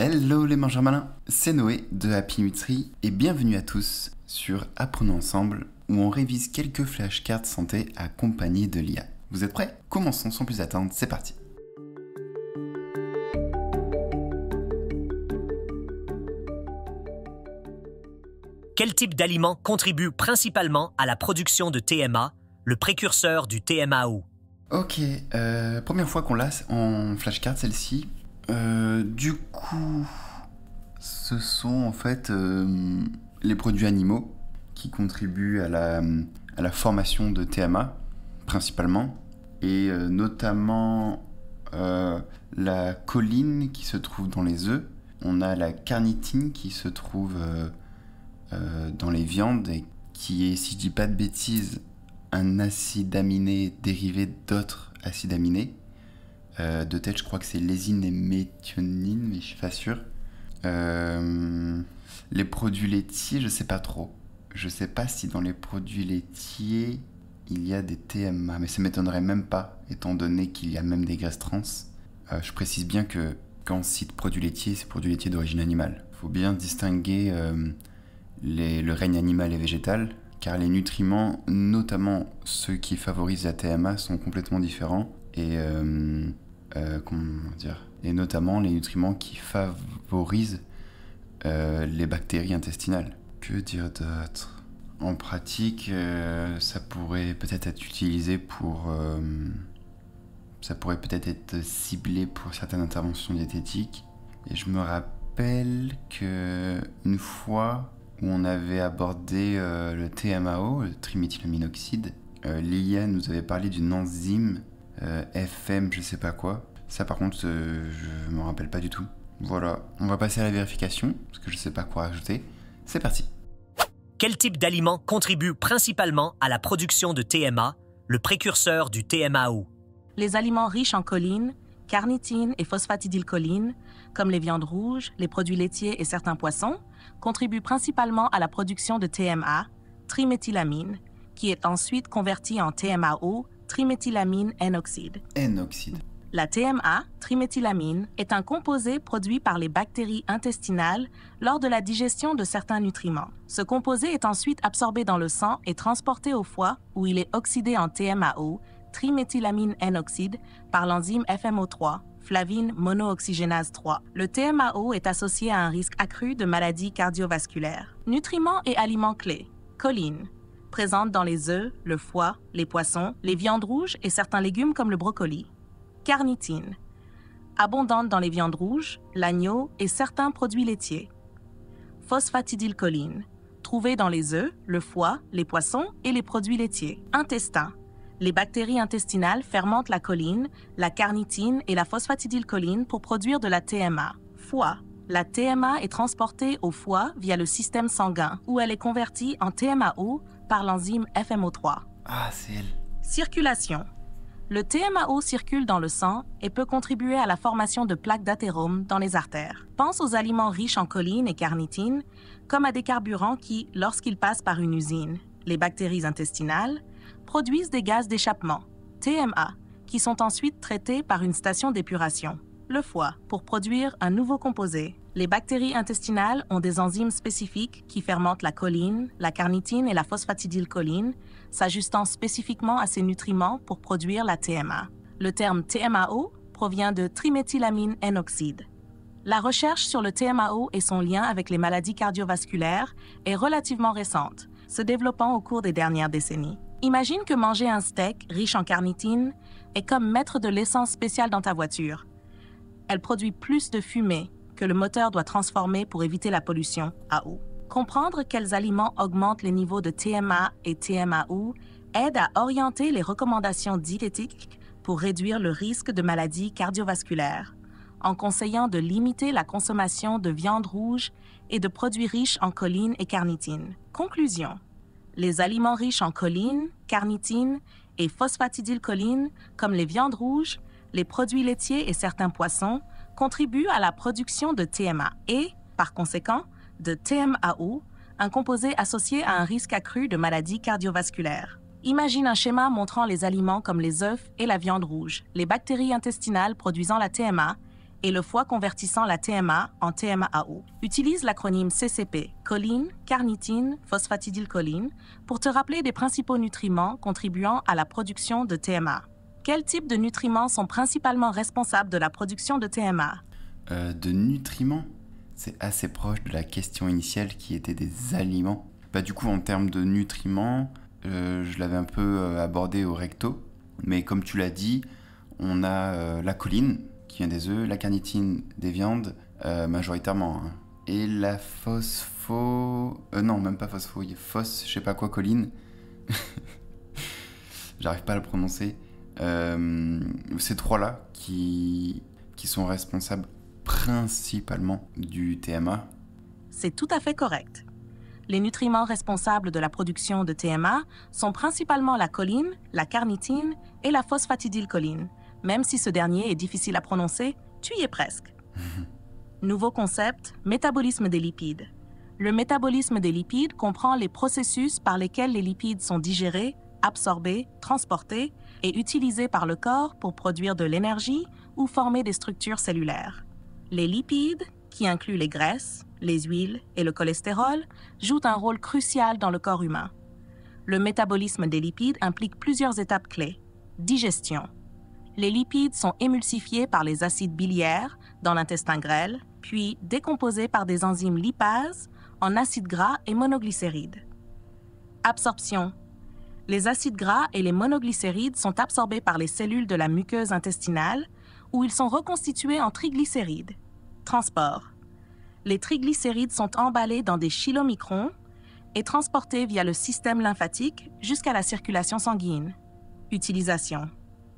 Hello les mangeurs malins, c'est Noé de Happy Nutri et bienvenue à tous sur Apprenons ensemble où on révise quelques flashcards santé accompagnés de l'IA. Vous êtes prêts Commençons sans plus attendre, c'est parti. Quel type d'aliments contribue principalement à la production de TMA, le précurseur du TMAO Ok, euh, première fois qu'on l'a en flashcard celle-ci, euh, du coup, ce sont en fait euh, les produits animaux qui contribuent à la, formation de TMA, principalement, et euh, notamment la choline qui se trouve dans les œufs. On a la carnitine qui se trouve dans les viandes et qui est, si je dis pas de bêtises, un acide aminé dérivé d'autres acides aminés. Euh, de tête, je crois que c'est lésine et méthionine, mais je suis pas sûr. Euh, les produits laitiers, je sais pas trop. Je sais pas si dans les produits laitiers, il y a des TMA, mais ça m'étonnerait même pas, étant donné qu'il y a même des graisses trans. Euh, je précise bien que quand on cite produits laitiers, c'est produits laitiers d'origine animale. Il faut bien distinguer le règne animal et végétal, car les nutriments, notamment ceux qui favorisent la TMA, sont complètement différents. Et euh, comment dire, et notamment les nutriments qui favorisent euh, les bactéries intestinales. Que dire d'autre En pratique, euh, ça pourrait peut-être être utilisé pour... ça pourrait peut-être être ciblé pour certaines interventions diététiques. Et je me rappelle que une fois où on avait abordé le TMAO, le euh, Lilia nous avait parlé d'une enzyme euh, FM, je sais pas quoi. Ça par contre, euh, je je me rappelle pas du tout. Voilà, on va passer à la vérification, parce que je ne sais pas quoi ajouter. C'est parti. Quel type d'aliment contribue principalement à la production de TMA, le précurseur du TMAO Les aliments riches en choline, carnitine et phosphatidylcholine, comme les viandes rouges, les produits laitiers et certains poissons, contribuent principalement à la production de TMA, triméthylamine, qui est ensuite convertie en TMAO triméthylamine N-oxyde. N-oxyde. La TMA, triméthylamine, est un composé produit par les bactéries intestinales lors de la digestion de certains nutriments. Ce composé est ensuite absorbé dans le sang et transporté au foie où il est oxydé en TMAO, triméthylamine N-oxyde, par l'enzyme FMO3, flavine monooxygénase 3. Le TMAO est associé à un risque accru de maladies cardiovasculaires. Nutriments et aliments clés. Choline, présente dans les œufs, le foie, les poissons, les viandes rouges et certains légumes comme le brocoli. Carnitine, abondante dans les viandes rouges, l'agneau et certains produits laitiers. Phosphatidylcholine, trouvée dans les œufs, le foie, les poissons et les produits laitiers. Intestin, les bactéries intestinales fermentent la choline, la carnitine et la phosphatidylcholine pour produire de la TMA. Foie, la TMA est transportée au foie via le système sanguin, où elle est convertie en TMAO, par l'enzyme FMO3. Circulation. Le TMAO circule dans le sang et peut contribuer à la formation de plaques d'athérome dans les artères. Pense aux aliments riches en choline et carnitine, comme à des carburants qui, lorsqu'ils passent par une usine, les bactéries intestinales, produisent des gaz d'échappement, TMA, qui sont ensuite traités par une station d'épuration le foie pour produire un nouveau composé. Les bactéries intestinales ont des enzymes spécifiques qui fermentent la choline, la carnitine et la phosphatidylcholine, s'ajustant spécifiquement à ces nutriments pour produire la TMA. Le terme TMAO provient de triméthylamine N-oxyde. La recherche sur le TMAO et son lien avec les maladies cardiovasculaires est relativement récente, se développant au cours des dernières décennies. Imagine que manger un steak riche en carnitine est comme mettre de l'essence spéciale dans ta voiture elle produit plus de fumée que le moteur doit transformer pour éviter la pollution à eau. Comprendre quels aliments augmentent les niveaux de TMA et TMAO aide à orienter les recommandations diététiques pour réduire le risque de maladies cardiovasculaires, en conseillant de limiter la consommation de viande rouge et de produits riches en choline et carnitine. Conclusion. Les aliments riches en choline, carnitine et phosphatidylcholine, comme les viandes rouges, les produits laitiers et certains poissons contribuent à la production de TMA et, par conséquent, de TMAO, un composé associé à un risque accru de maladies cardiovasculaires. Imagine un schéma montrant les aliments comme les œufs et la viande rouge, les bactéries intestinales produisant la TMA et le foie convertissant la TMA en TMAO. Utilise l'acronyme CCP, choline, carnitine, phosphatidylcholine, pour te rappeler des principaux nutriments contribuant à la production de TMA. Quels types de nutriments sont principalement responsables de la production de TMA euh, De nutriments C'est assez proche de la question initiale qui était des aliments. Bah, du coup, en termes de nutriments, euh, je l'avais un peu euh, abordé au recto. Mais comme tu l'as dit, on a la colline qui vient des œufs, la carnitine des viandes, majoritairement. Hein. Et la phospho... non, même pas phospho, il phos, je sais pas quoi, choline. J'arrive pas à le prononcer. Euh, ces trois-là qui, qui sont responsables principalement du TMA. C'est tout à fait correct. Les nutriments responsables de la production de TMA sont principalement la choline, la carnitine et la phosphatidylcholine. Même si ce dernier est difficile à prononcer, tu y es presque. Nouveau concept, métabolisme des lipides. Le métabolisme des lipides comprend les processus par lesquels les lipides sont digérés, absorbés, transportés est utilisé par le corps pour produire de l'énergie ou former des structures cellulaires. Les lipides, qui incluent les graisses, les huiles et le cholestérol, jouent un rôle crucial dans le corps humain. Le métabolisme des lipides implique plusieurs étapes clés. Digestion. Les lipides sont émulsifiés par les acides biliaires dans l'intestin grêle, puis décomposés par des enzymes lipases en acides gras et monoglycérides. Absorption les acides gras et les monoglycérides sont absorbés par les cellules de la muqueuse intestinale, où ils sont reconstitués en triglycérides. Transport. Les triglycérides sont emballés dans des chylomicrons et transportés via le système lymphatique jusqu'à la circulation sanguine. Utilisation.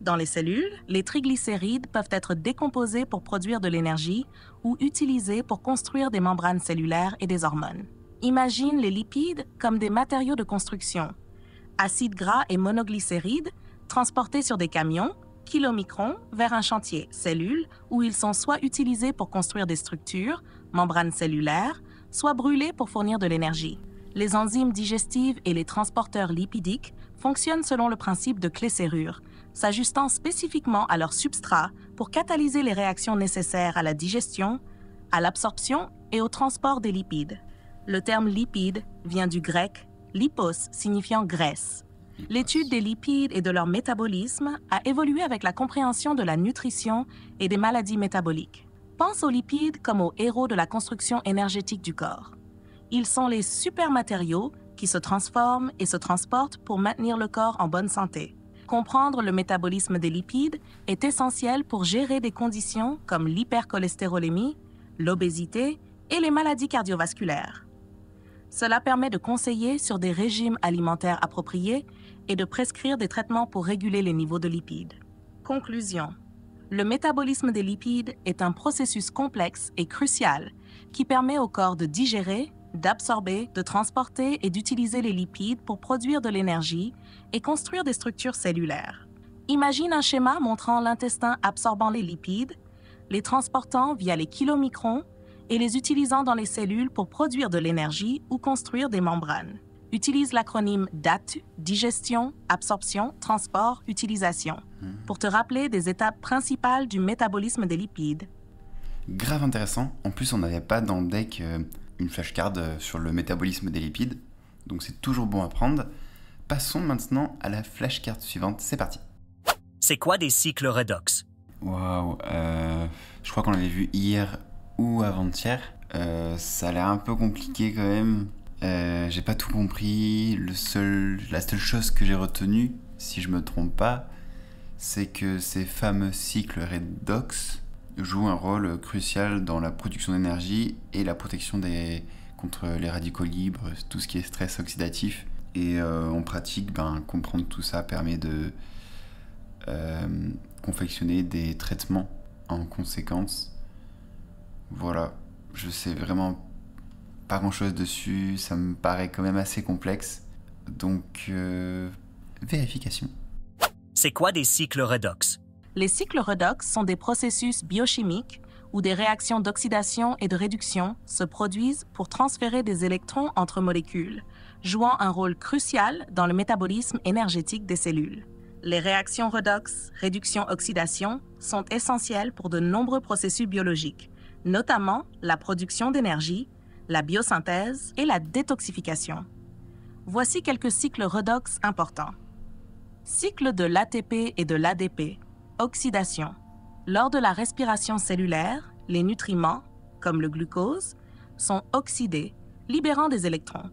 Dans les cellules, les triglycérides peuvent être décomposés pour produire de l'énergie ou utilisés pour construire des membranes cellulaires et des hormones. Imagine les lipides comme des matériaux de construction, acides gras et monoglycérides, transportés sur des camions, kilomicrons, vers un chantier, cellule, où ils sont soit utilisés pour construire des structures, membranes cellulaires, soit brûlés pour fournir de l'énergie. Les enzymes digestives et les transporteurs lipidiques fonctionnent selon le principe de clé-serrure, s'ajustant spécifiquement à leur substrat pour catalyser les réactions nécessaires à la digestion, à l'absorption et au transport des lipides. Le terme lipide vient du grec lipos signifiant graisse. L'étude des lipides et de leur métabolisme a évolué avec la compréhension de la nutrition et des maladies métaboliques. Pense aux lipides comme aux héros de la construction énergétique du corps. Ils sont les supermatériaux qui se transforment et se transportent pour maintenir le corps en bonne santé. Comprendre le métabolisme des lipides est essentiel pour gérer des conditions comme l'hypercholestérolémie, l'obésité et les maladies cardiovasculaires. Cela permet de conseiller sur des régimes alimentaires appropriés et de prescrire des traitements pour réguler les niveaux de lipides. Conclusion. Le métabolisme des lipides est un processus complexe et crucial qui permet au corps de digérer, d'absorber, de transporter et d'utiliser les lipides pour produire de l'énergie et construire des structures cellulaires. Imagine un schéma montrant l'intestin absorbant les lipides, les transportant via les kilomicrons et les utilisant dans les cellules pour produire de l'énergie ou construire des membranes. Utilise l'acronyme DAT, digestion, absorption, transport, utilisation, hmm. pour te rappeler des étapes principales du métabolisme des lipides. Grave intéressant. En plus, on n'avait pas dans le deck euh, une flashcard euh, sur le métabolisme des lipides, donc c'est toujours bon à prendre. Passons maintenant à la flashcard suivante. C'est parti. C'est quoi des cycles redox Waouh, euh, je crois qu'on l'avait vu hier avant-hier. Euh, ça a l'air un peu compliqué quand même. Euh, j'ai pas tout compris. Le seul, la seule chose que j'ai retenue, si je me trompe pas, c'est que ces fameux cycles redox jouent un rôle crucial dans la production d'énergie et la protection des, contre les radicaux libres, tout ce qui est stress oxydatif. Et euh, en pratique, ben, comprendre tout ça permet de confectionner des traitements en conséquence voilà, je sais vraiment pas grand chose dessus, ça me paraît quand même assez complexe. Donc, euh, vérification. C'est quoi des cycles redox Les cycles redox sont des processus biochimiques où des réactions d'oxydation et de réduction se produisent pour transférer des électrons entre molécules, jouant un rôle crucial dans le métabolisme énergétique des cellules. Les réactions redox, réduction-oxydation, sont essentielles pour de nombreux processus biologiques, notamment la production d'énergie, la biosynthèse et la détoxification. Voici quelques cycles redox importants. Cycle de l'ATP et de l'ADP, oxydation. Lors de la respiration cellulaire, les nutriments, comme le glucose, sont oxydés, libérant des électrons.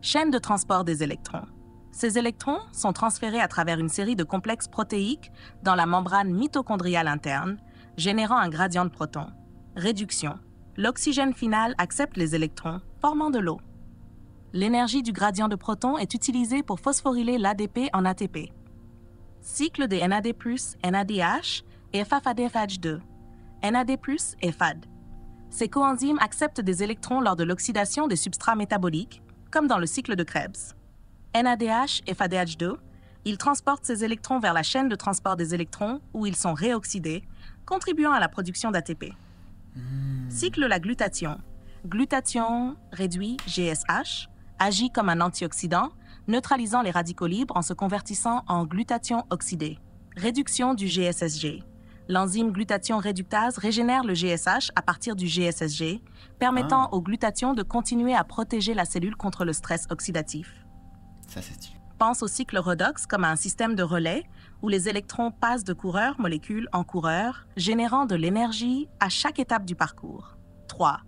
Chaîne de transport des électrons. Ces électrons sont transférés à travers une série de complexes protéiques dans la membrane mitochondriale interne, générant un gradient de protons. Réduction. L'oxygène final accepte les électrons, formant de l'eau. L'énergie du gradient de proton est utilisée pour phosphoryler l'ADP en ATP. Cycle des NAD+, NADH et FAFADFH2. NAD+, et FAD. Ces coenzymes acceptent des électrons lors de l'oxydation des substrats métaboliques, comme dans le cycle de Krebs. NADH et FADH2, ils transportent ces électrons vers la chaîne de transport des électrons où ils sont réoxydés, contribuant à la production d'ATP. Hmm. Cycle la glutathion. Glutathion réduit GSH, agit comme un antioxydant, neutralisant les radicaux libres en se convertissant en glutathion oxydé. Réduction du GSSG. L'enzyme glutathion réductase régénère le GSH à partir du GSSG, permettant ah. au glutathion de continuer à protéger la cellule contre le stress oxydatif. Ça, Pense au cycle redox comme un système de relais où les électrons passent de coureur-molécule en coureur, générant de l'énergie à chaque étape du parcours. 3.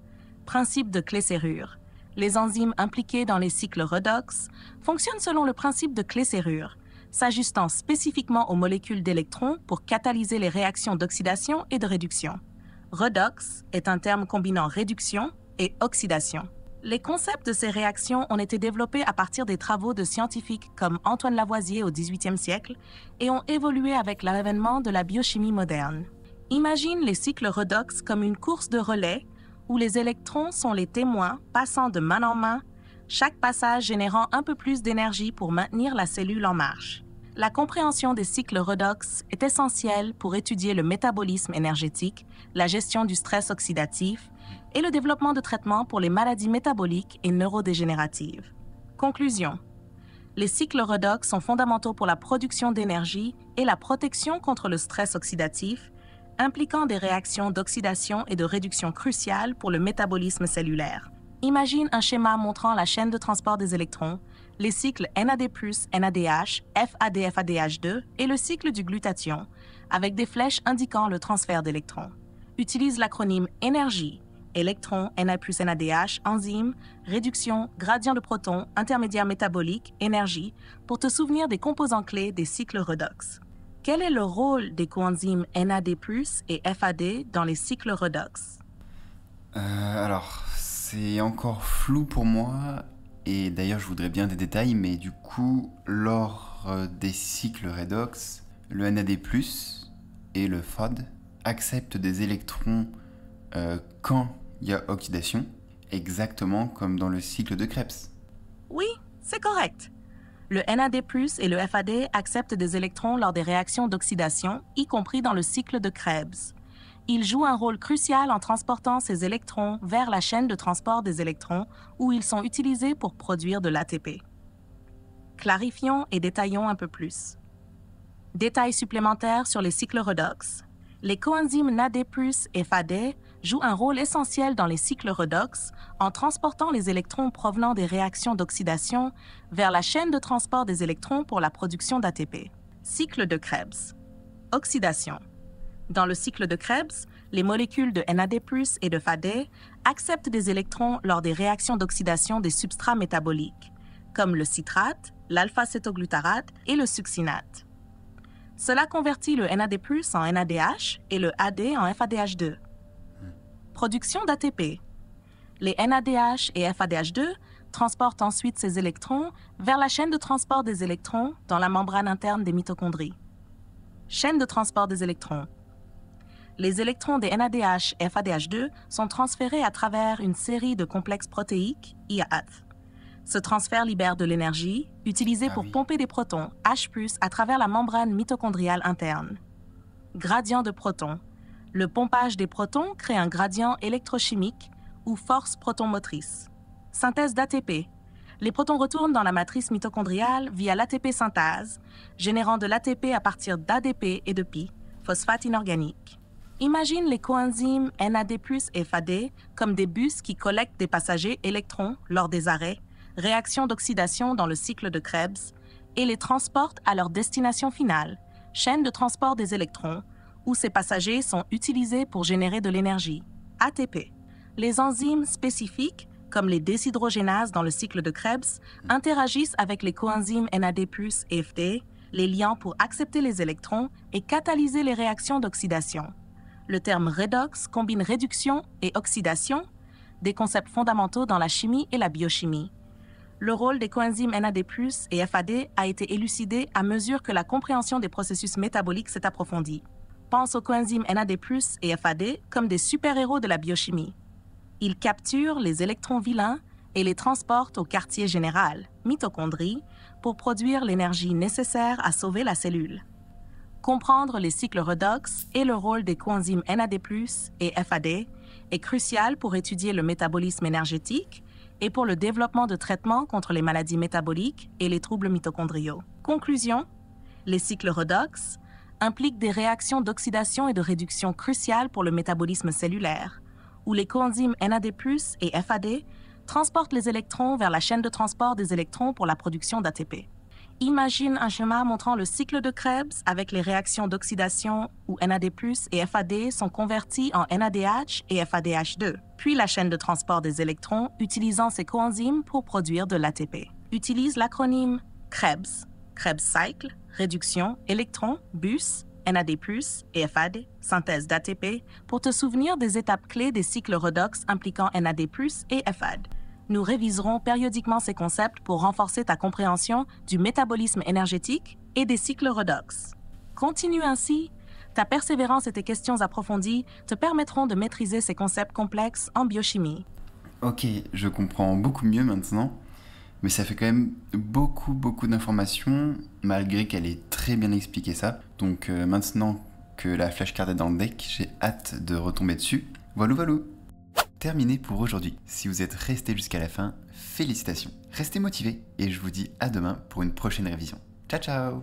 Principe de clé-serrure. Les enzymes impliquées dans les cycles redox fonctionnent selon le principe de clé-serrure, s'ajustant spécifiquement aux molécules d'électrons pour catalyser les réactions d'oxydation et de réduction. Redox est un terme combinant réduction et oxydation. Les concepts de ces réactions ont été développés à partir des travaux de scientifiques comme Antoine Lavoisier au XVIIIe siècle et ont évolué avec l'avènement de la biochimie moderne. Imagine les cycles redox comme une course de relais où les électrons sont les témoins passant de main en main, chaque passage générant un peu plus d'énergie pour maintenir la cellule en marche. La compréhension des cycles redox est essentielle pour étudier le métabolisme énergétique, la gestion du stress oxydatif, et le développement de traitements pour les maladies métaboliques et neurodégénératives. Conclusion. Les cycles redox sont fondamentaux pour la production d'énergie et la protection contre le stress oxydatif, impliquant des réactions d'oxydation et de réduction cruciales pour le métabolisme cellulaire. Imagine un schéma montrant la chaîne de transport des électrons, les cycles NAD+, NADH, FADFADH2 et le cycle du glutathion, avec des flèches indiquant le transfert d'électrons. Utilise l'acronyme énergie électrons, Na+, NADH, enzymes, réduction, gradient de protons, intermédiaire métabolique, énergie, pour te souvenir des composants clés des cycles redox. Quel est le rôle des coenzymes NAD+, et FAD dans les cycles redox euh, Alors, c'est encore flou pour moi, et d'ailleurs je voudrais bien des détails, mais du coup, lors euh, des cycles redox, le NAD+, et le FAD acceptent des électrons euh, quand il y a oxydation, exactement comme dans le cycle de Krebs. Oui, c'est correct. Le NAD+ et le FAD acceptent des électrons lors des réactions d'oxydation, y compris dans le cycle de Krebs. Ils jouent un rôle crucial en transportant ces électrons vers la chaîne de transport des électrons où ils sont utilisés pour produire de l'ATP. Clarifions et détaillons un peu plus. Détails supplémentaires sur les cycles redox. Les coenzymes NAD+ et FAD joue un rôle essentiel dans les cycles redox en transportant les électrons provenant des réactions d'oxydation vers la chaîne de transport des électrons pour la production d'ATP. Cycle de Krebs. Oxydation. Dans le cycle de Krebs, les molécules de NAD+ et de FAD acceptent des électrons lors des réactions d'oxydation des substrats métaboliques, comme le citrate, l'alpha-cétoglutarate et le succinate. Cela convertit le NAD+ en NADH et le AD en FADH2 production d'ATP. Les NADH et FADH2 transportent ensuite ces électrons vers la chaîne de transport des électrons dans la membrane interne des mitochondries. Chaîne de transport des électrons. Les électrons des NADH et FADH2 sont transférés à travers une série de complexes protéiques, IAAT. Ce transfert libère de l'énergie, utilisée ah pour pomper des protons H, à travers la membrane mitochondriale interne. Gradient de protons, le pompage des protons crée un gradient électrochimique ou force proton-motrice. Synthèse d'ATP. Les protons retournent dans la matrice mitochondriale via l'ATP synthase, générant de l'ATP à partir d'ADP et de Pi, phosphate inorganique. Imagine les coenzymes NAD+ et FAD comme des bus qui collectent des passagers électrons lors des arrêts, réactions d'oxydation dans le cycle de Krebs, et les transportent à leur destination finale, chaîne de transport des électrons, où ces passagers sont utilisés pour générer de l'énergie, ATP. Les enzymes spécifiques, comme les déshydrogénases dans le cycle de Krebs, interagissent avec les coenzymes NAD+, et FD, les liant pour accepter les électrons et catalyser les réactions d'oxydation. Le terme redox combine réduction et oxydation, des concepts fondamentaux dans la chimie et la biochimie. Le rôle des coenzymes NAD+, et FAD a été élucidé à mesure que la compréhension des processus métaboliques s'est approfondie pense aux coenzymes NAD+, et FAD comme des super-héros de la biochimie. Ils capturent les électrons vilains et les transportent au quartier général, mitochondrie, pour produire l'énergie nécessaire à sauver la cellule. Comprendre les cycles redox et le rôle des coenzymes NAD+, et FAD est crucial pour étudier le métabolisme énergétique et pour le développement de traitements contre les maladies métaboliques et les troubles mitochondriaux. Conclusion, les cycles redox, implique des réactions d'oxydation et de réduction cruciales pour le métabolisme cellulaire, où les coenzymes NAD+, et FAD transportent les électrons vers la chaîne de transport des électrons pour la production d'ATP. Imagine un schéma montrant le cycle de Krebs avec les réactions d'oxydation où NAD+, et FAD sont convertis en NADH et FADH2, puis la chaîne de transport des électrons utilisant ces coenzymes pour produire de l'ATP. Utilise l'acronyme Krebs, Krebs cycle, réduction, électrons, bus, NAD+, et FAD, synthèse d'ATP, pour te souvenir des étapes clés des cycles redox impliquant NAD+, et FAD. Nous réviserons périodiquement ces concepts pour renforcer ta compréhension du métabolisme énergétique et des cycles redox. Continue ainsi. Ta persévérance et tes questions approfondies te permettront de maîtriser ces concepts complexes en biochimie. Ok, je comprends beaucoup mieux maintenant mais ça fait quand même beaucoup beaucoup d'informations malgré qu'elle ait très bien expliqué ça. Donc euh, maintenant que la flashcard est dans le deck, j'ai hâte de retomber dessus. Voilà voilà Terminé pour aujourd'hui. Si vous êtes resté jusqu'à la fin, félicitations. Restez motivés et je vous dis à demain pour une prochaine révision. Ciao ciao